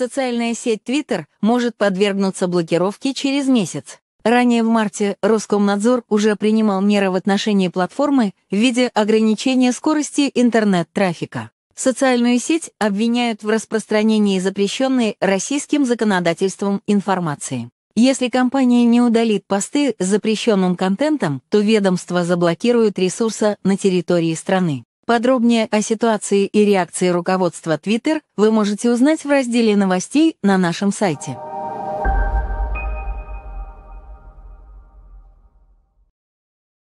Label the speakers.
Speaker 1: Социальная сеть Twitter может подвергнуться блокировке через месяц. Ранее в марте Роскомнадзор уже принимал меры в отношении платформы в виде ограничения скорости интернет-трафика. Социальную сеть обвиняют в распространении запрещенной российским законодательством информации. Если компания не удалит посты с запрещенным контентом, то ведомство заблокирует ресурса на территории страны. Подробнее о ситуации и реакции руководства Twitter вы можете узнать в разделе новостей на нашем сайте.